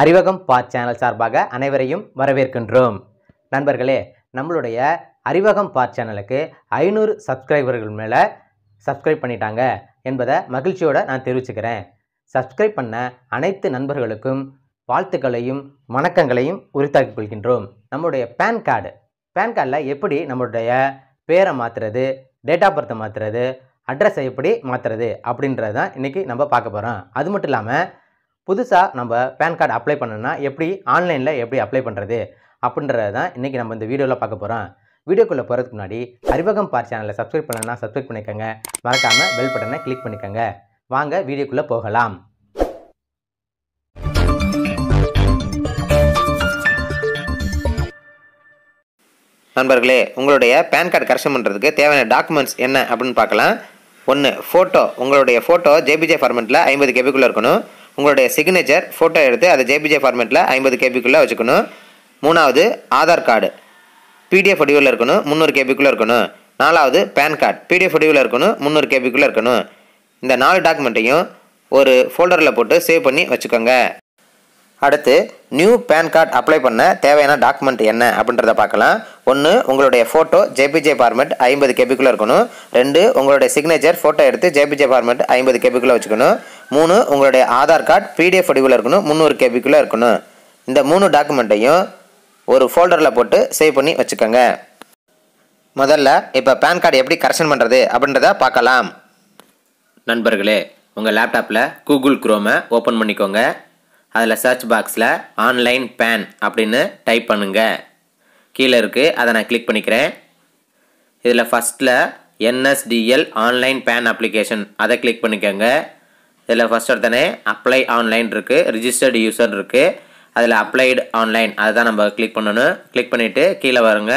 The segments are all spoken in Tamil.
அறிவகம் பா சேனல் சார்பாக அனைவரையும் வரவேற்கின்றோம் நண்பர்களே நம்மளுடைய அறிவகம் பா சேனலுக்கு ஐநூறு சப்ஸ்கிரைபர்கள் மேலே சப்ஸ்கிரைப் பண்ணிட்டாங்க என்பதை மகிழ்ச்சியோடு நான் தெரிவிச்சுக்கிறேன் சப்ஸ்கிரைப் பண்ண அனைத்து நண்பர்களுக்கும் வாழ்த்துக்களையும் வணக்கங்களையும் உரித்தாக்கிக் கொள்கின்றோம் நம்முடைய பேன் கார்டு பேன் கார்டில் எப்படி நம்மளுடைய பேரை மாற்றுறது டேட் ஆஃப் பர்த்தை மாற்றுறது அட்ரஸை எப்படி மாற்றுறது அப்படின்றது தான் இன்றைக்கி நம்ம பார்க்க போகிறோம் அது மட்டும் இல்லாமல் புதுசாக நம்ம பேன் கார்டு அப்ளை பண்ணணும்னா எப்படி ஆன்லைனில் எப்படி அப்ளை பண்ணுறது அப்படின்றது தான் இன்றைக்கி நம்ம இந்த வீடியோவில் பார்க்க போகிறோம் வீடியோக்குள்ளே போகிறதுக்கு முன்னாடி அறிவகம் பார் சேனலை சப்ஸ்கிரைப் பண்ணணும்னா சப்ஸ்கிரைப் பண்ணிக்கோங்க மறக்காமல் பெல் பட்டனை கிளிக் பண்ணிக்கோங்க வாங்க வீடியோக்குள்ளே போகலாம் நண்பர்களே உங்களுடைய பேன் கார்டு கரெக்ஷன் பண்ணுறதுக்கு தேவையான டாக்குமெண்ட்ஸ் என்ன அப்படின்னு பார்க்கலாம் ஒன்று ஃபோட்டோ உங்களுடைய ஃபோட்டோ ஜேபிஜே ஃபார்மெட்டில் ஐம்பது கேபிக்குள்ளே இருக்கணும் உங்களுடைய சிக்னேச்சர் ஃபோட்டோ எடுத்து அதை ஜேபிஜே ஃபார்மேட்டில் ஐம்பது கேபிக்குள்ளே வச்சுக்கணும் மூணாவது ஆதார் கார்டு பிடிஎஃப் ஒடிவில் இருக்கணும் முந்நூறு கேபிக்குள்ளே இருக்கணும் நாலாவது பேன் கார்டு பிடிஎஃப் ஒடிவில் இருக்கணும் முந்நூறு கேபிக்குள்ளே இருக்கணும் இந்த நாலு டாக்குமெண்ட்டையும் ஒரு ஃபோல்டரில் போட்டு சேவ் பண்ணி வச்சுக்கோங்க அடுத்து நியூ பேன் கார்டு அப்ளை பண்ண தேவையான டாக்குமெண்ட் என்ன அப்படின்றத பார்க்கலாம் ஒன்று உங்களுடைய ஃபோட்டோ ஜேபிஜே ஃபார்மெட் ஐம்பது கேபிக்குள்ளே இருக்கணும் ரெண்டு உங்களுடைய சிக்னேச்சர் ஃபோட்டோ எடுத்து ஜேபிஜே ஃபார்மெட் ஐம்பது கேபிக்குள்ளே வச்சுக்கணும் மூணு உங்களுடைய ஆதார் கார்டு பிடிஎஃப் வடிவில் இருக்கணும் முந்நூறு கேபிக்குள்ளே இருக்கணும் இந்த மூணு டாக்குமெண்ட்டையும் ஒரு ஃபோல்டரில் போட்டு சேவ் பண்ணி வச்சுக்கோங்க முதல்ல இப்போ பேன் கார்டு எப்படி கரெக்ஷன் பண்ணுறது அப்படின்றத பார்க்கலாம் நண்பர்களே உங்கள் லேப்டாப்பில் கூகுள் குரோமை ஓப்பன் பண்ணிக்கோங்க அதில் சர்ச் பாக்ஸில் ஆன்லைன் பேன் அப்படின்னு டைப் பண்ணுங்கள் கீழே இருக்குது அதை நான் கிளிக் பண்ணிக்கிறேன் இதில் ஃபஸ்ட்டில் என்எஸ்டிஎல் ஆன்லைன் பேன் அப்ளிகேஷன் அதை கிளிக் பண்ணிக்கோங்க இதில் ஃபஸ்ட் எடுத்தனே அப்ளை ஆன்லைன் இருக்குது ரிஜிஸ்டர்டு யூசர் இருக்குது அதில் அப்ளைடு ஆன்லைன் அதை தான் நம்ம கிளிக் பண்ணணும் கிளிக் பண்ணிவிட்டு கீழே வருங்க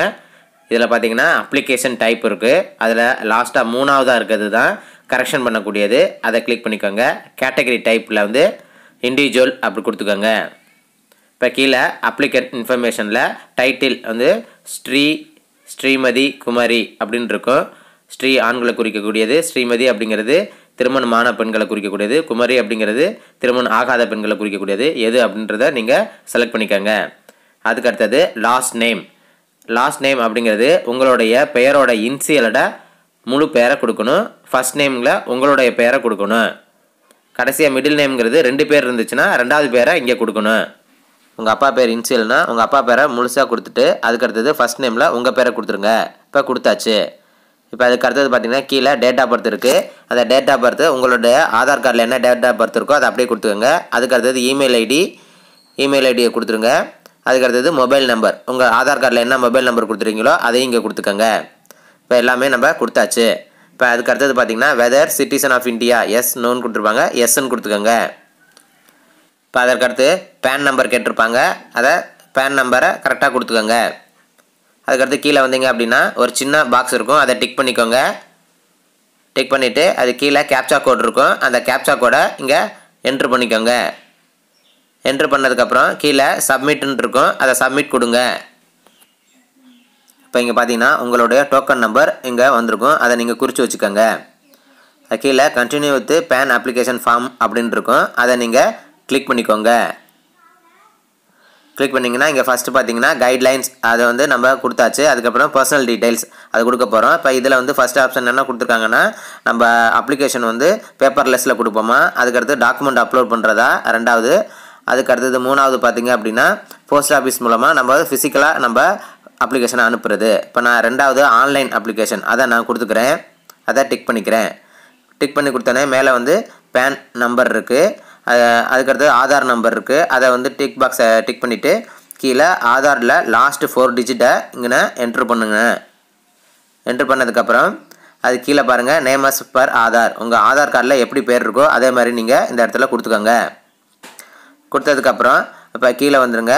இதில் பார்த்தீங்கன்னா அப்ளிகேஷன் டைப் இருக்குது அதில் லாஸ்ட்டாக மூணாவதாக இருக்கிறது தான் கரெக்ஷன் பண்ணக்கூடியது அதை கிளிக் பண்ணிக்கோங்க கேட்டகரி டைப்பில் வந்து இண்டிவிஜுவல் அப்படி கொடுத்துக்கோங்க இப்போ கீழே அப்ளிகேட் இன்ஃபர்மேஷனில் டைட்டில் வந்து ஸ்ரீ ஸ்ரீமதி குமாரி அப்படின்னு இருக்கும் ஸ்ரீ ஆண்களை குறிக்கக்கூடியது ஸ்ரீமதி அப்படிங்கிறது திருமணமான பெண்களை குறிக்கக்கூடியது குமரி அப்படிங்கிறது திருமணம் ஆகாத பெண்களை குறிக்கக்கூடியது எது அப்படின்றத நீங்கள் செலக்ட் பண்ணிக்கோங்க அதுக்கு அடுத்தது லாஸ்ட் நேம் லாஸ்ட் நேம் அப்படிங்கிறது உங்களுடைய பெயரோட இன்சியலோட முழு பெயரை கொடுக்கணும் ஃபஸ்ட் நேமில் உங்களுடைய பெயரை கொடுக்கணும் கடைசியாக மிடில் நேம்ங்கிறது ரெண்டு பேர் இருந்துச்சுன்னா ரெண்டாவது பேரை இங்கே கொடுக்கணும் உங்கள் அப்பா பேர் இன்சியல்னா உங்கள் அப்பா பேரை முழுசாக கொடுத்துட்டு அதுக்கு அடுத்தது ஃபஸ்ட் நேமில் உங்கள் பேரை கொடுத்துருங்க இப்போ கொடுத்தாச்சு இப்போ அதுக்கு அடுத்தது பார்த்தீங்கன்னா கீழே டேட் ஆஃப் பர்த் இருக்குது அந்த டேட் ஆஃப் பர்த் உங்களுடைய ஆதார் கார்டில் என்ன டேட் ஆஃப் பர்த் இருக்கோ அதை அப்படியே கொடுத்துருங்க அதுக்கு அடுத்தது இமெயில் ஐடி இமெயில் ஐடியை கொடுத்துருங்க அதுக்கு அடுத்தது மொபைல் நம்பர் உங்கள் ஆதார் கார்டில் என்ன மொபைல் நம்பர் கொடுத்துருக்கீங்களோ அதையும் இங்கே கொடுத்துக்கோங்க இப்போ எல்லாமே நம்ம கொடுத்தாச்சு இப்போ அதுக்கு அடுத்தது பார்த்தீங்கன்னா whether citizen of India yes நோன்னு கொடுத்துருப்பாங்க எஸ்ன்னு கொடுத்துக்கோங்க இப்போ அதற்கு அடுத்து பேன் நம்பர் கேட்டிருப்பாங்க அதை பேன் நம்பரை கரெக்டாக கொடுத்துக்கோங்க அதுக்கடுத்து கீழே வந்தீங்க அப்படின்னா ஒரு சின்ன பாக்ஸ் இருக்கும் அதை டிக் பண்ணிக்கோங்க டிக் பண்ணிவிட்டு அது கீழே கேப்சா கோட் இருக்கும் அந்த கேப்சா கோடை இங்கே என்ட்ரு பண்ணிக்கோங்க என்ட்ரு பண்ணதுக்கப்புறம் கீழே சப்மிட்டுன்னு அதை சப்மிட் கொடுங்க இப்போ இங்கே பார்த்தீங்கன்னா உங்களுடைய டோக்கன் நம்பர் இங்கே வந்திருக்கும் அதை நீங்கள் குறித்து வச்சுக்கோங்க கீழே continue with PAN application form அப்படின்னு இருக்கும் அதை நீங்கள் கிளிக் பண்ணிக்கோங்க கிளிக் பண்ணிங்கன்னா இங்கே ஃபஸ்ட்டு பார்த்தீங்கன்னா கைட்லைன்ஸ் அதை வந்து நம்ம கொடுத்தாச்சு அதுக்கப்புறம் பர்சனல் டீட்டெயில்ஸ் அது கொடுக்க போகிறோம் இப்போ இதில் வந்து ஃபஸ்ட் ஆப்ஷன் என்ன கொடுத்துருக்காங்கன்னா நம்ம அப்ளிகேஷன் வந்து பேப்பர்லெஸ்ஸில் கொடுப்போமா அதுக்கடுத்து டாக்குமெண்ட் அப்லோட் பண்ணுறதா ரெண்டாவது அதுக்கு அடுத்தது மூணாவது பார்த்தீங்க அப்படின்னா போஸ்ட் ஆஃபீஸ் மூலமாக நம்ம ஃபிசிக்கலாக நம்ம அப்ளிகேஷனை அனுப்புறது இப்போ நான் ரெண்டாவது ஆன்லைன் அப்ளிகேஷன் அதை நான் கொடுத்துக்கிறேன் அதை டிக் பண்ணிக்கிறேன் டிக் பண்ணி கொடுத்தோன்னே மேலே வந்து பேன் நம்பர் இருக்குது அதுக்கடுத்து ஆதார் நம்பர் இருக்குது அதை வந்து டிக் பாக்ஸை டிக் பண்ணிவிட்டு கீழே ஆதாரில் லாஸ்ட்டு ஃபோர் டிஜிட்டை இங்கே என்ட்ரு பண்ணுங்க என்ட்ரு பண்ணதுக்கப்புறம் அது கீழே பாருங்கள் நேம் ஆஸ் பர் ஆதார் உங்கள் ஆதார் கார்டில் எப்படி பேர் இருக்கோ அதே மாதிரி நீங்கள் இந்த இடத்துல கொடுத்துக்கோங்க கொடுத்ததுக்கப்புறம் இப்போ கீழே வந்துடுங்க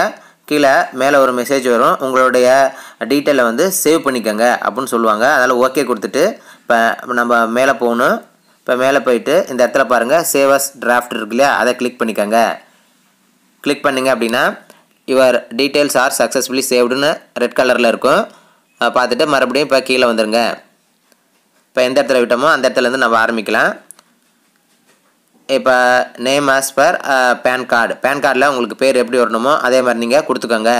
கீழே மேலே ஒரு மெசேஜ் வரும் உங்களுடைய டீட்டெயிலை வந்து சேவ் பண்ணிக்கோங்க அப்படின்னு சொல்லுவாங்க அதனால் ஓகே கொடுத்துட்டு இப்போ நம்ம மேலே போகணும் இப்போ மேலே போயிட்டு இந்த இடத்துல பாருங்கள் சேவஸ் டிராஃப்ட் இருக்கு இல்லையா அதை கிளிக் பண்ணிக்கோங்க கிளிக் பண்ணிங்க அப்படின்னா யுவர் டீட்டெயில்ஸ் ஆர் சக்ஸஸ்ஃபுல்லி சேவ்டுன்னு ரெட் கலரில் இருக்கும் பார்த்துட்டு மறுபடியும் இப்போ கீழே வந்துடுங்க இப்போ எந்த இடத்துல விட்டோமோ அந்த இடத்துலேருந்து நம்ம ஆரம்பிக்கலாம் இப்போ name as per PAN card PAN கார்டில் உங்களுக்கு பேர் எப்படி வரணுமோ அதே மாதிரி நீங்கள் கொடுத்துக்கோங்க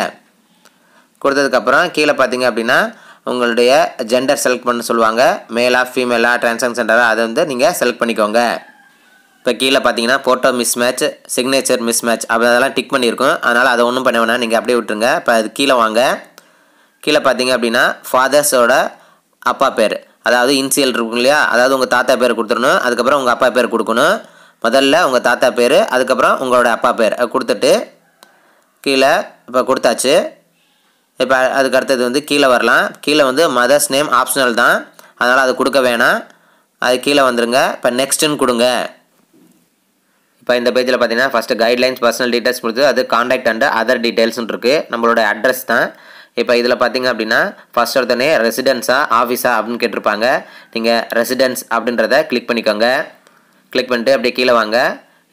கொடுத்ததுக்கப்புறம் கீழே பார்த்தீங்க அப்படின்னா உங்களுடைய ஜெண்டர் செலக்ட் பண்ண சொல்லுவாங்க மேலாக ஃபீமேலாக சென்டராக அதை வந்து நீங்கள் செலக்ட் பண்ணிக்கோங்க இப்போ கீழே பார்த்தீங்கன்னா photo mismatch signature mismatch அப்படி அதெல்லாம் டிக் பண்ணியிருக்கோம் அதனால் அதை ஒன்றும் பண்ண வேணாம் நீங்கள் அப்படியே விட்டுருங்க இப்போ அது கீழே வாங்க கீழே பார்த்தீங்க அப்படின்னா ஃபாதர்ஸோட அப்பா பேர் அதாவது இன்சியல் இருக்கும் இல்லையா அதாவது உங்கள் தாத்தா பேர் கொடுத்துடணும் அதுக்கப்புறம் உங்கள் அப்பா பேர் கொடுக்கணும் முதல்ல உங்கள் தாத்தா பேர் அதுக்கப்புறம் உங்களோட அப்பா பேர் கொடுத்துட்டு கீழே இப்போ கொடுத்தாச்சு இப்போ அதுக்கு அடுத்தது வந்து கீழே வரலாம் கீழே வந்து மதர்ஸ் நேம் ஆப்ஷனல் தான் அதனால் அது கொடுக்க வேணாம் அது கீழே வந்துடுங்க இப்போ நெக்ஸ்ட்டுன்னு கொடுங்க இப்போ இந்த பேஜில் பார்த்தீங்கன்னா ஃபஸ்ட்டு கைட்லைன்ஸ் பர்சனல் டீட்டெயில்ஸ் கொடுத்து அது காண்டாக்ட் அண்ட் அதர் டீட்டெயில்ஸ்னு இருக்குது நம்மளோட அட்ரஸ் தான் இப்போ இதில் பார்த்தீங்க அப்படின்னா ஃபஸ்ட் ஒருத்தனே ரெசிடென்ஸா ஆஃபீஸா அப்படின்னு கேட்டிருப்பாங்க நீங்கள் ரெசிடென்ஸ் அப்படின்றத கிளிக் பண்ணிக்கோங்க கிளிக் பண்ணிட்டு அப்படியே கீழே வாங்க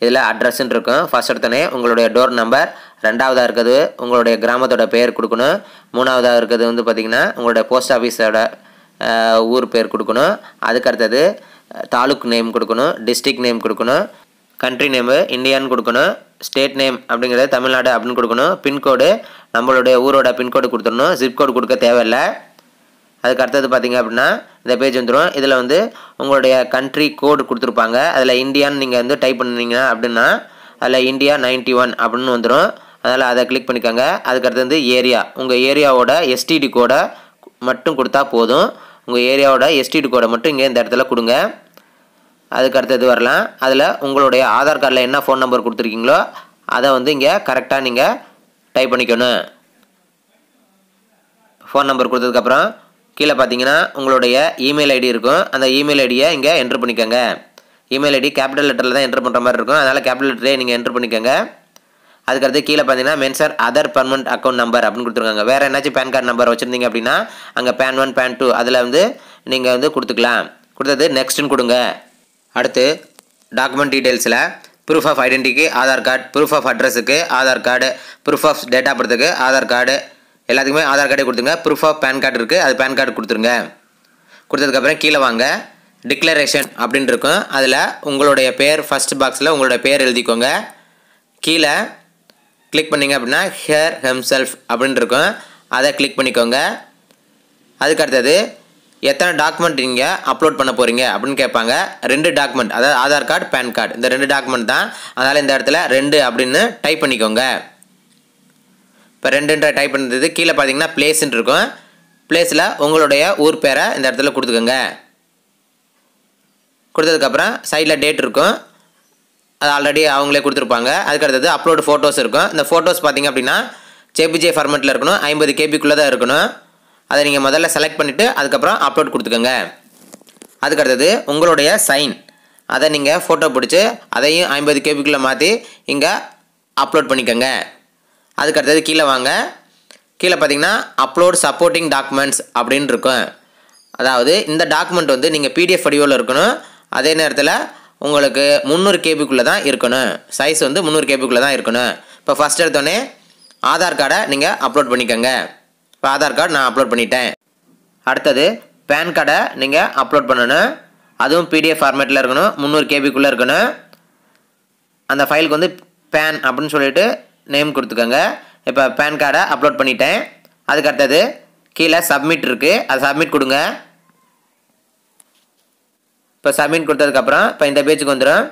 இதில் அட்ரஸ்ன்னு இருக்கும் ஃபர்ஸ்ட் எடுத்தோடனே உங்களுடைய டோர் நம்பர் ரெண்டாவதாக இருக்கிறது உங்களுடைய கிராமத்தோட பெயர் கொடுக்கணும் மூணாவதாக இருக்கிறது வந்து பார்த்திங்கன்னா உங்களுடைய போஸ்ட் ஆஃபீஸோட ஊர் பேர் கொடுக்கணும் அதுக்கு அடுத்தது தாலுக் நேம் கொடுக்கணும் டிஸ்ட்ரிக் நேம் கொடுக்கணும் கண்ட்ரி நேமு இந்தியான்னு கொடுக்கணும் ஸ்டேட் நேம் அப்படிங்கிறது தமிழ்நாடு அப்படின்னு கொடுக்கணும் பின்கோடு நம்மளுடைய ஊரோட பின்கோடு கொடுத்துடணும் ஜிப்கோடு கொடுக்க தேவையில்லை அதுக்கு அடுத்தது பார்த்தீங்க அப்படின்னா இந்த பேஜ் வந்துடும் இதில் வந்து உங்களுடைய கண்ட்ரி கோடு கொடுத்துருப்பாங்க அதில் இந்தியான்னு நீங்கள் வந்து டைப் பண்ணிங்க அப்படின்னா அதில் இந்தியா நைன்ட்டி ஒன் அப்படின்னு வந்துடும் அதனால் அதை கிளிக் பண்ணிக்கோங்க அதுக்கடுத்து வந்து ஏரியா உங்கள் ஏரியாவோட எஸ்டிடி கோடை மட்டும் கொடுத்தா போதும் உங்கள் ஏரியாவோட எஸ்டிடி கோடை மட்டும் இங்கே இந்த இடத்துல கொடுங்க அதுக்கு அடுத்தது வரலாம் அதில் உங்களுடைய ஆதார் கார்டில் என்ன ஃபோன் நம்பர் கொடுத்துருக்கீங்களோ அதை வந்து இங்கே கரெக்டாக நீங்கள் டைப் பண்ணிக்கணும் ஃபோன் நம்பர் கொடுத்ததுக்கப்புறம் கீழே பார்த்தீங்கன்னா உங்களுடைய இமெயில் ஐடி இருக்கும் அந்த இமெயில் ஐடியை இங்கே என்ட்ரு பண்ணிக்கோங்க இமெயில் ஐடி கேபிட்டல் லெட்டரில் தான் என்ட்ரு பண்ணுற மாதிரி இருக்கும் அதனால் கேபிட்டல் லெட்டரே நீங்கள் என்ட்ரு பண்ணிக்கோங்க அதுக்கடுத்து கீழே பார்த்தீங்கன்னா மென்சர் அதர் பர்மனெண்ட் அக்கௌண்ட் நம்பர் அப்படின்னு கொடுத்துருக்காங்க வேறு என்னாச்சும் பேன் கார்டு நம்பர் வச்சுருந்தீங்க அப்படின்னா அங்கே பேன் ஒன் பேன் டூ அதில் வந்து நீங்கள் வந்து கொடுத்துக்கலாம் கொடுத்தது நெக்ஸ்ட்டுன்னு கொடுங்க அடுத்து டாக்குமெண்ட் டீட்டெயில்ஸில் ப்ரூஃப் ஆஃப் ஐடென்டிக்கு ஆதார் கார்டு ப்ரூஃப் ஆஃப் அட்ரஸுக்கு Aadhaar card proof of date of பர்த்துக்கு ஆதார் கார்டு எல்லாத்துக்குமே ஆதார் கார்டே கொடுத்துருங்க ப்ரூஃப் ஆஃப் பேன் கார்டு இருக்குது அது பேன் கார்டு கொடுத்துருங்க கொடுத்ததுக்கப்புறம் கீழே வாங்க டிக்ளரேஷன் அப்படின்னு இருக்கும் அதில் உங்களுடைய பேர் ஃபஸ்ட் பாக்ஸில் உங்களுடைய பேர் எழுதிக்கோங்க கீழே கிளிக் பண்ணிங்க அப்படின்னா ஹேர் ஹெம்செல்ஃப் அப்படின்னு இருக்கும் அதை கிளிக் பண்ணிக்கோங்க அதுக்கு அடுத்தது எத்தனை டாக்குமெண்ட் நீங்கள் அப்லோட் பண்ண போகிறீங்க அப்படின்னு கேட்பாங்க ரெண்டு டாக்குமெண்ட் அதாவது ஆதார் கார்டு பேன் கார்டு இந்த ரெண்டு டாக்குமெண்ட் தான் அதனால் இந்த இடத்துல ரெண்டு அப்படின்னு டைப் பண்ணிக்கோங்க இப்போ ரெண்டுன்ற டைப் பண்ணுறது கீழே பார்த்தீங்கன்னா பிளேஸ்ன்னு இருக்கும் பிளேஸில் உங்களுடைய ஊர் பேரை இந்த இடத்துல கொடுத்துக்கோங்க கொடுத்ததுக்கப்புறம் சைடில் டேட் இருக்கும் அது ஆல்ரெடி அவங்களே கொடுத்துருப்பாங்க அதுக்கு அடுத்தது அப்லோடு ஃபோட்டோஸ் இருக்கும் இந்த ஃபோட்டோஸ் பார்த்திங்க அப்படின்னா ஜேபிஜே ஃபார்மெட்டில் இருக்கணும் ஐம்பது கேபிக்குள்ளே தான் இருக்கணும் அதை நீங்கள் முதல்ல செலக்ட் பண்ணிவிட்டு அதுக்கப்புறம் அப்லோட் கொடுத்துக்கோங்க அதுக்கு அடுத்தது உங்களுடைய சைன் அதை நீங்கள் ஃபோட்டோ பிடிச்சி அதையும் ஐம்பது கேபிக்குள்ளே மாற்றி இங்கே அப்லோட் பண்ணிக்கோங்க அதுக்கு அடுத்தது கீழே வாங்க கீழே பார்த்தீங்கன்னா அப்லோட் சப்போர்ட்டிங் டாக்குமெண்ட்ஸ் அப்படின்னு இருக்கும் அதாவது இந்த டாக்குமெண்ட் வந்து நீங்கள் பிடிஎஃப் வடிவில் இருக்கணும் அதே நேரத்தில் உங்களுக்கு முந்நூறு கேபிக்குள்ளே தான் இருக்கணும் சைஸ் வந்து முந்நூறு கேபிக்குள்ளே தான் இருக்கணும் இப்போ ஃபஸ்ட் எடுத்தோடனே ஆதார் கார்டை நீங்கள் அப்லோட் பண்ணிக்கோங்க இப்போ ஆதார் கார்டு நான் அப்லோட் பண்ணிட்டேன் அடுத்தது பேன் கார்டை நீங்கள் அப்லோட் பண்ணணும் அதுவும் பிடிஎஃப் ஃபார்மேட்டில் இருக்கணும் முந்நூறு கேபிக்குள்ளே இருக்கணும் அந்த ஃபைலுக்கு வந்து பேன் அப்படின்னு சொல்லிட்டு நேம் கொடுத்துக்கோங்க இப்போ பேன் கார்டை அப்லோட் பண்ணிட்டேன் அதுக்கு அடுத்தது கீழே சப்மிட் இருக்குது அது சப்மிட் கொடுங்க இப்போ சப்மிட் கொடுத்ததுக்கப்புறம் இப்போ இந்த பேஜுக்கு வந்துடும்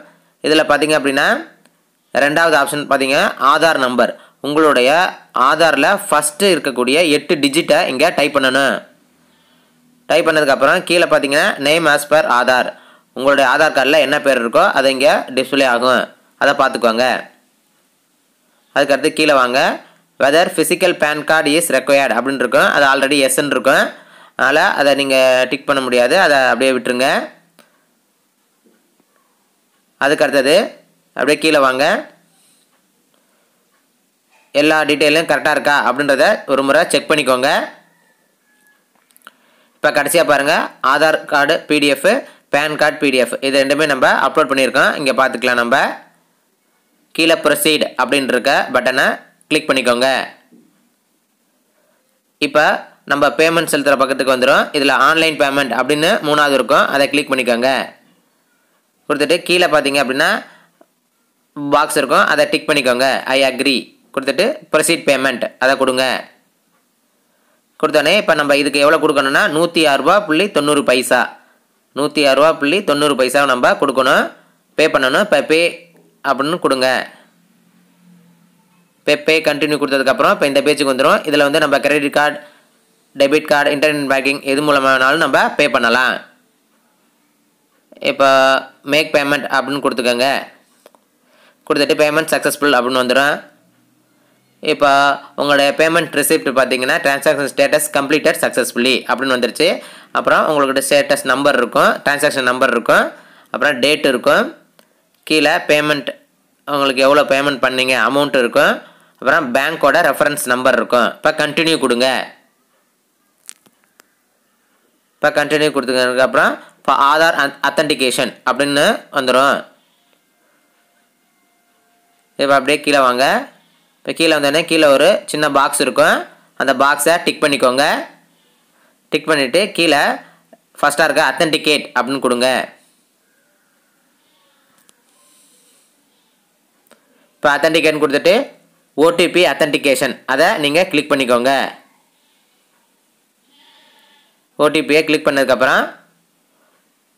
இதில் பார்த்தீங்க அப்படின்னா ரெண்டாவது ஆப்ஷன் பார்த்தீங்க ஆதார் நம்பர் உங்களுடைய ஆதாரில் ஃபஸ்ட்டு இருக்கக்கூடிய எட்டு டிஜிட்டை இங்கே டைப் பண்ணணும் டைப் பண்ணதுக்கப்புறம் கீழே பார்த்தீங்கன்னா நேம் ஆஸ் பர் ஆதார் உங்களுடைய ஆதார் கார்டில் என்ன பேர் இருக்கோ அதை இங்கே டிஸ்பிளே ஆகும் அதை பார்த்துக்கோங்க அதுக்கடுத்து கீழே வாங்க whether physical PAN card is required அப்படின்னு இருக்கும் அது ஆல்ரெடி எஸ்ன்னு இருக்கும் அதனால் அதை நீங்கள் டிக் பண்ண முடியாது அதை அப்படியே விட்டுருங்க அதுக்கு அடுத்தது அப்படியே கீழே வாங்க எல்லா டீட்டெயிலும் கரெக்டாக இருக்கா அப்படின்றத ஒரு முறை செக் பண்ணிக்கோங்க இப்போ கடைசியாக பாருங்கள் Aadhaar card PDF PAN card PDF இது ரெண்டுமே நம்ம அப்லோட் பண்ணியிருக்கோம் இங்கே பார்த்துக்கலாம் நம்ம கீழே ப்ரொசீட் அப்படின் இருக்க பட்டனை கிளிக் பண்ணிக்கோங்க இப்போ நம்ம பேமெண்ட் செலுத்துகிற பக்கத்துக்கு வந்துடும் இதில் ஆன்லைன் பேமெண்ட் அப்படின்னு மூணாவது இருக்கும் அதை கிளிக் பண்ணிக்கோங்க கொடுத்துட்டு கீழே பார்த்தீங்க அப்படின்னா பாக்ஸ் இருக்கும் அதை டிக் பண்ணிக்கோங்க ஐ அக்ரி கொடுத்துட்டு ப்ரொசீட் பேமெண்ட் அதை கொடுங்க கொடுத்தோடனே இப்போ நம்ம இதுக்கு எவ்வளோ கொடுக்கணும்னா நூற்றி ஆறுரூவா புள்ளி தொண்ணூறு பைசா நூற்றி ஆறுரூவா புள்ளி தொண்ணூறு பைசாவை நம்ம கொடுக்கணும் பே பண்ணணும் இப்போ பே அப்படின்னு கொடுங்க பே கண்டினியூ கொடுத்ததுக்கப்புறம் இப்போ இந்த பேஜுக்கு வந்துடும் இதில் வந்து நம்ம credit card debit card internet banking எது மூலமானாலும் நம்ம பே பண்ணலாம் இப்போ மேக் பேமெண்ட் அப்படின்னு கொடுத்துக்கோங்க கொடுத்துட்டு பேமெண்ட் சக்ஸஸ்ஃபுல் அப்படின்னு வந்துடும் இப்போ உங்களுடைய பேமெண்ட் ரிசிப்ட் பார்த்தீங்கன்னா ட்ரான்சாக்ஷன் ஸ்டேட்டஸ் கம்ப்ளீட்டட் சக்ஸஸ்ஃபுல்லி அப்படின்னு வந்துருச்சு அப்புறம் உங்கள்கிட்ட ஸ்டேட்டஸ் நம்பர் இருக்கும் ட்ரான்சாக்ஷன் நம்பர் இருக்கும் அப்புறம் டேட் இருக்கும் கீழே பேமெண்ட் உங்களுக்கு எவ்வளோ பேமெண்ட் பண்ணீங்க அமௌண்ட் இருக்கும் அப்புறம் பேங்க்கோட ரெஃபரன்ஸ் நம்பர் இருக்கும் இப்போ கண்டினியூ கொடுங்க இப்போ கண்டினியூ கொடுத்துக்கிறதுக்கு அப்புறம் இப்போ ஆதார் அத்தன்டிகேஷன் அப்படின்னு வந்துடும் இப்போ அப்படியே கீழே வாங்க இப்போ கீழே வந்தோடனே கீழே ஒரு சின்ன பாக்ஸ் இருக்கும் அந்த பாக்ஸை டிக் பண்ணிக்கோங்க டிக் பண்ணிவிட்டு கீழே ஃபஸ்ட்டாக இருக்க அத்தன்டிகேட் அப்படின்னு கொடுங்க இப்போ அத்தன்டிகேட் கொடுத்துட்டு ஓடிபி அத்தன்டிகேஷன் அதை நீங்கள் கிளிக் பண்ணிக்கோங்க ஓடிபியை கிளிக் பண்ணதுக்கப்புறம்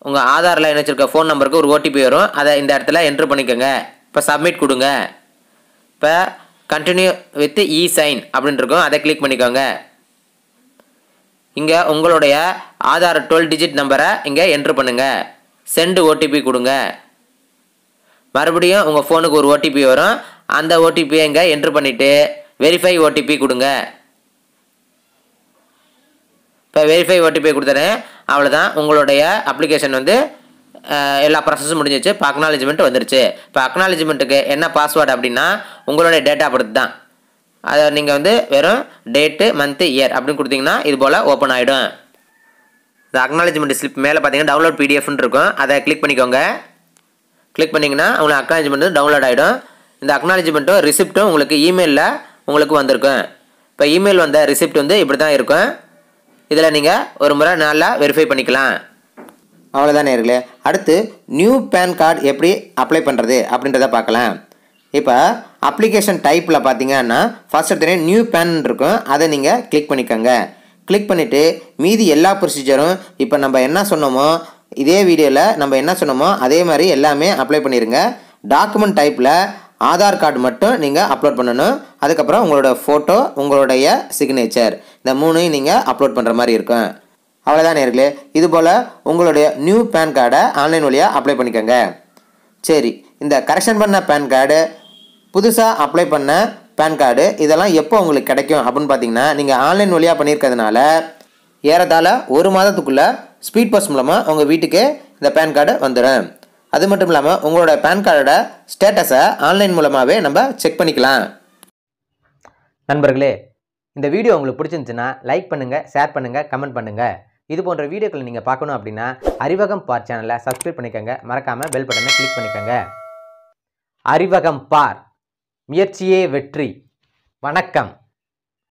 உங்கள் ஆதாரில் இணைச்சிருக்க ஃபோன் நம்பருக்கு ஒரு ஓடிபி வரும் அதை இந்த இடத்துல என்ட்ரு பண்ணிக்கோங்க இப்போ சப்மிட் கொடுங்க இப்போ கண்டினியூ வித் இ சைன் அப்படின்ட்டு இருக்கும் அதை கிளிக் பண்ணிக்கோங்க இங்கே உங்களுடைய ஆதார் டுவெல் டிஜிட் நம்பரை இங்கே என்ட்ரு பண்ணுங்கள் சென்டு ஓடிபி கொடுங்க மறுபடியும் உங்கள் ஃபோனுக்கு ஒரு ஓடிபி வரும் அந்த ஓடிபியை இங்கே என்ட்ரு பண்ணிவிட்டு வெரிஃபை ஓடிபி கொடுங்க இப்போ வெரிஃபை ஓடிபி கொடுத்துறேன் அவ்வளோதான் உங்களுடைய அப்ளிகேஷன் வந்து எல்லா ப்ராசஸும் முடிஞ்சிச்சு இப்போ அக்னாலஜ்மெண்ட் வந்துருச்சு இப்போ அக்னாலஜ்மெண்ட்டுக்கு என்ன பாஸ்வேர்டு அப்படின்னா உங்களுடைய டேட்டா பொறுத்து தான் அதை நீங்கள் வந்து வெறும் டேட்டு மந்த்து இயர் அப்படின்னு கொடுத்தீங்கன்னா இது போல் ஓப்பன் ஆகிடும் இந்த அக்னாலஜ்மெண்ட் ஸ்லிப் மேலே பார்த்தீங்கன்னா டவுன்லோட் பிடிஎஃப்னு இருக்கும் அதை கிளிக் பண்ணிக்கோங்க கிளிக் பண்ணிங்கன்னா உங்களுக்கு அக்னாலஜ்மெண்ட் டவுன்லோட் ஆகிடும் இந்த அக்னாலஜ்மெண்ட்டும் ரிசிப்ட்டும் உங்களுக்கு இமெயிலில் உங்களுக்கு வந்திருக்கும் இப்போ இமெயில் வந்த ரிசிப்ட் வந்து இப்படி தான் இருக்கும் இதில் நீங்கள் ஒரு முறை நல்லா வெரிஃபை பண்ணிக்கலாம் அவ்வளோதானே இருக்குல்ல அடுத்து நியூ பேன் கார்டு எப்படி அப்ளை பண்ணுறது அப்படின்றத பார்க்கலாம் இப்போ அப்ளிகேஷன் டைப்பில் பார்த்தீங்கன்னா ஃபஸ்ட் எடுத்து நியூ பேன் இருக்கும் அதை நீங்கள் கிளிக் பண்ணிக்கோங்க கிளிக் பண்ணிவிட்டு மீதி எல்லா ப்ரொசீஜரும் இப்போ நம்ம என்ன சொன்னோமோ இதே வீடியோவில் நம்ம என்ன சொன்னோமோ அதே மாதிரி எல்லாமே அப்ளை பண்ணிடுங்க டாக்குமெண்ட் டைப்பில் ஆதார் கார்டு மட்டும் நீங்கள் அப்லோட் பண்ணணும் அதுக்கப்புறம் உங்களோட ஃபோட்டோ உங்களுடைய சிக்னேச்சர் இந்த மூணையும் நீங்கள் அப்லோட் பண்ணுற மாதிரி இருக்கும் அவ்வளோதான் நேர்களே இதுபோல் உங்களுடைய நியூ பேன் கார்டை ஆன்லைன் வழியாக அப்ளை பண்ணிக்கோங்க சரி இந்த கரெக்ஷன் பண்ண பேன் கார்டு புதுசாக அப்ளை பண்ண பேன் கார்டு இதெல்லாம் எப்போ உங்களுக்கு கிடைக்கும் அப்படின்னு பார்த்தீங்கன்னா நீங்கள் ஆன்லைன் வழியாக பண்ணியிருக்கிறதுனால ஏறத்தாழ ஒரு மாதத்துக்குள்ளே ஸ்பீட் போஸ்ட் மூலமாக உங்கள் வீட்டுக்கே இந்த பேன் கார்டு வந்துடும் அது மட்டும் இல்லாமல் உங்களோட பேன் கார்டோட ஸ்டேட்டஸை ஆன்லைன் மூலமாகவே நம்ம செக் பண்ணிக்கலாம் நண்பர்களே இந்த வீடியோ உங்களுக்கு பிடிச்சிருந்துச்சுன்னா லைக் பண்ணுங்கள் ஷேர் பண்ணுங்கள் கமெண்ட் பண்ணுங்கள் இது போன்ற வீடியோக்களை நீங்கள் பார்க்கணும் அப்படின்னா அறிவகம் பார் சேனலை சப்ஸ்கிரைப் பண்ணிக்கோங்க மறக்காமல் பெல் பட்டனை கிளிக் பண்ணிக்கோங்க அறிவகம் பார் முயற்சியே வெற்றி வணக்கம்